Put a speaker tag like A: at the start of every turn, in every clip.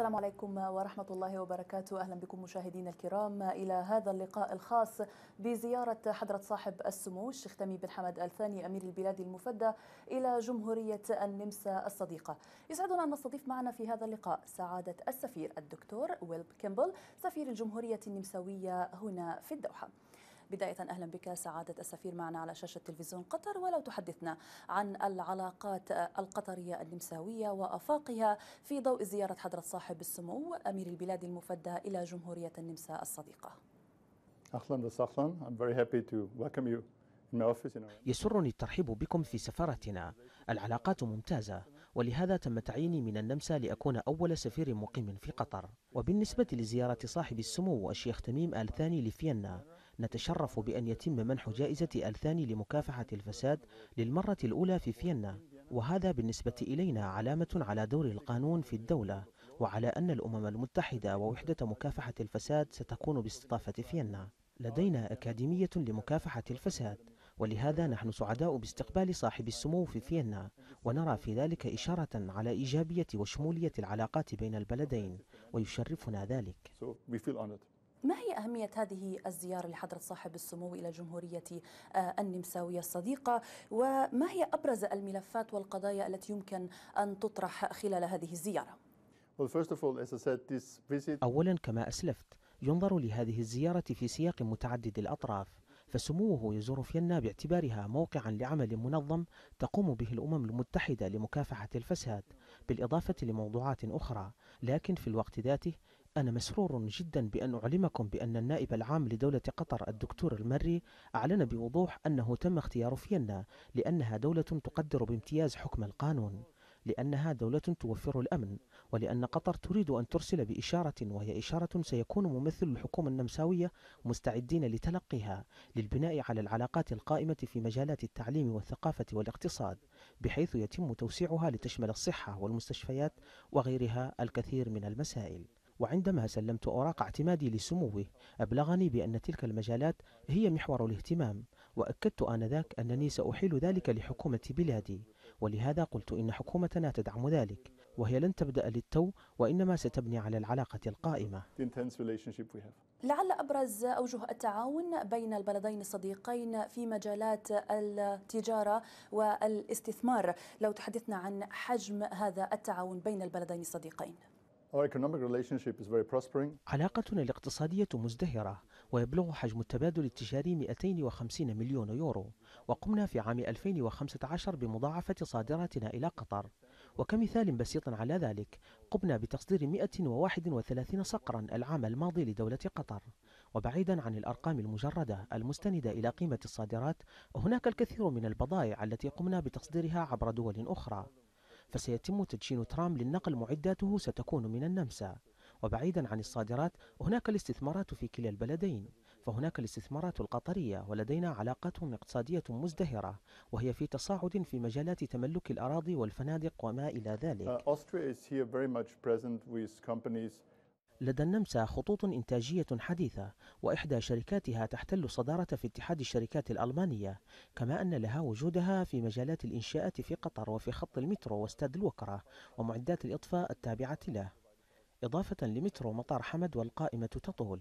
A: السلام عليكم ورحمة الله وبركاته أهلا بكم مشاهدينا الكرام إلى هذا اللقاء الخاص بزيارة حضرة صاحب السمو الشيخ تميم بن حمد الثاني أمير البلاد المفدى إلى جمهورية النمسا الصديقة يسعدنا أن نستضيف معنا في هذا اللقاء سعادة السفير الدكتور ويلب كيمبل سفير الجمهورية النمساوية هنا في الدوحة بداية أهلا بك سعادة السفير معنا على شاشة تلفزيون قطر ولو تحدثنا عن العلاقات القطرية النمساوية وأفاقها في ضوء زيارة حضرة صاحب السمو أمير البلاد المفدى إلى جمهورية النمسا الصديقة
B: يسرني
C: الترحيب بكم في سفارتنا العلاقات ممتازة ولهذا تم تعييني من النمسا لأكون أول سفير مقيم في قطر وبالنسبة لزيارة صاحب السمو الشيخ تميم آل ثاني لفيينا نتشرف بأن يتم منح جائزة الثاني لمكافحة الفساد للمرة الأولى في فيينا وهذا بالنسبة إلينا علامة على دور القانون في الدولة وعلى أن الأمم المتحدة ووحدة مكافحة الفساد ستكون باستضافة فيينا لدينا أكاديمية لمكافحة الفساد ولهذا نحن سعداء باستقبال صاحب السمو في فيينا ونرى في ذلك إشارة على إيجابية وشمولية العلاقات بين البلدين ويشرفنا ذلك
A: ما هي أهمية هذه الزيارة لحضرة صاحب السمو إلى جمهورية آه، النمساوية الصديقة وما هي أبرز الملفات والقضايا التي يمكن أن تطرح خلال هذه الزيارة؟
C: أولا كما أسلفت ينظر لهذه الزيارة في سياق متعدد الأطراف فسموه يزور فيينا باعتبارها موقعا لعمل منظم تقوم به الأمم المتحدة لمكافحة الفساد بالإضافة لموضوعات أخرى لكن في الوقت ذاته أنا مسرور جدا بأن أعلمكم بأن النائب العام لدولة قطر الدكتور المري أعلن بوضوح أنه تم اختيار فيينا لأنها دولة تقدر بامتياز حكم القانون لأنها دولة توفر الأمن ولأن قطر تريد أن ترسل بإشارة وهي إشارة سيكون ممثل الحكومة النمساوية مستعدين لتلقيها للبناء على العلاقات القائمة في مجالات التعليم والثقافة والاقتصاد بحيث يتم توسيعها لتشمل الصحة والمستشفيات وغيرها الكثير من المسائل وعندما سلمت أوراق اعتمادي لسموه أبلغني بأن تلك المجالات هي محور الاهتمام وأكدت آنذاك أنني سأحيل ذلك لحكومة بلادي ولهذا قلت إن حكومتنا تدعم ذلك وهي لن تبدأ للتو وإنما ستبني على العلاقة القائمة لعل أبرز
A: أوجه التعاون بين البلدين الصديقين في مجالات التجارة والاستثمار لو تحدثنا عن حجم هذا التعاون بين البلدين
B: الصديقين
C: علاقتنا الاقتصادية مزدهرة ويبلغ حجم التبادل التجاري 250 مليون يورو وقمنا في عام 2015 بمضاعفة صادراتنا إلى قطر وكمثال بسيط على ذلك قمنا بتصدير 131 صقرا العام الماضي لدولة قطر وبعيدا عن الأرقام المجردة المستندة إلى قيمة الصادرات هناك الكثير من البضائع التي قمنا بتصديرها عبر دول أخرى فسيتم تدشين ترام للنقل معداته ستكون من النمسا وبعيدا عن الصادرات هناك الاستثمارات في كلا البلدين فهناك الاستثمارات القطرية ولدينا علاقات اقتصادية مزدهرة وهي في تصاعد في مجالات تملك الأراضي والفنادق وما إلى ذلك uh, لدى النمسا خطوط إنتاجية حديثة وإحدى شركاتها تحتل صدارة في اتحاد الشركات الألمانية كما أن لها وجودها في مجالات الإنشاءات في قطر وفي خط المترو واستاد الوكرة ومعدات الإطفاء التابعة له إضافة لمترو مطار حمد والقائمة تطول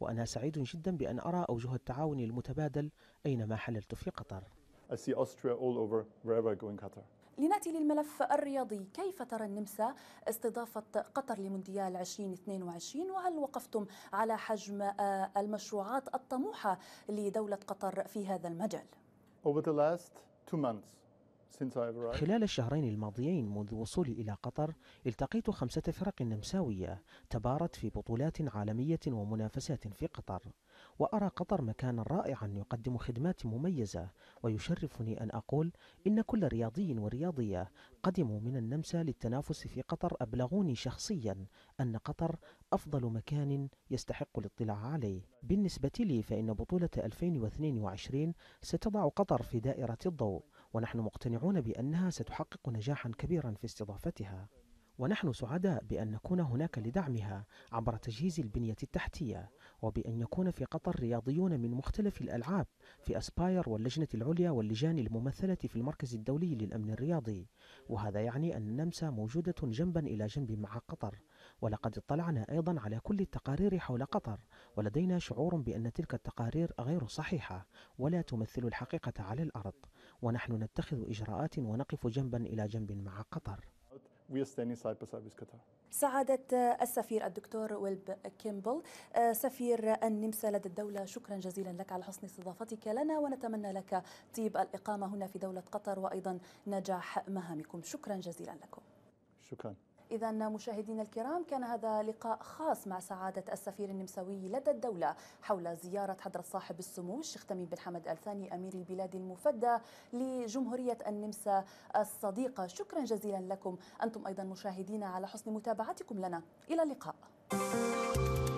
C: وأنا سعيد جدا بأن أرى أوجه التعاون المتبادل أينما حللت في قطر
B: I see Austria all over wherever I go in Qatar.
A: لناتي للملف الرياضي كيف ترى النمسا استضافة قطر لمونديال 2022 وهل وقفتم على حجم آه، المشروعات الطموحة لدولة قطر في هذا المجال
B: خلال
C: الشهرين الماضيين منذ وصولي إلى قطر التقيت خمسة فرق نمساوية تبارت في بطولات عالمية ومنافسات في قطر وأرى قطر مكانا رائعا يقدم خدمات مميزة ويشرفني أن أقول إن كل رياضي ورياضية قدموا من النمسا للتنافس في قطر أبلغوني شخصيا أن قطر أفضل مكان يستحق الاطلاع عليه بالنسبة لي فإن بطولة 2022 ستضع قطر في دائرة الضوء ونحن مقتنعون بأنها ستحقق نجاحا كبيرا في استضافتها ونحن سعداء بأن نكون هناك لدعمها عبر تجهيز البنية التحتية وبأن يكون في قطر رياضيون من مختلف الألعاب في أسباير واللجنة العليا واللجان الممثلة في المركز الدولي للأمن الرياضي وهذا يعني أن النمسا موجودة جنبا إلى جنب مع قطر ولقد اطلعنا أيضا على كل التقارير حول قطر ولدينا شعور بأن تلك التقارير غير صحيحة ولا تمثل الحقيقة على الأرض ونحن نتخذ إجراءات ونقف جنبا إلى جنب مع قطر
B: we are standing side by side with Qatar.
A: سعادة السفير الدكتور ويلب كيمبل آه، سفير النمسا لدى الدولة شكرا جزيلا لك على حسن استضافتك لنا ونتمنى لك طيب الإقامة هنا في دولة قطر وأيضا نجاح مهامكم شكرا جزيلا لكم شكرا إذا مشاهدينا الكرام كان هذا لقاء خاص مع سعادة السفير النمساوي لدى الدولة حول زيارة حضرة صاحب السمو الشيخ تميم بن حمد الثاني أمير البلاد المفدى لجمهورية النمسا الصديقة شكرا جزيلا لكم أنتم أيضا مشاهدينا على حسن متابعتكم لنا إلى اللقاء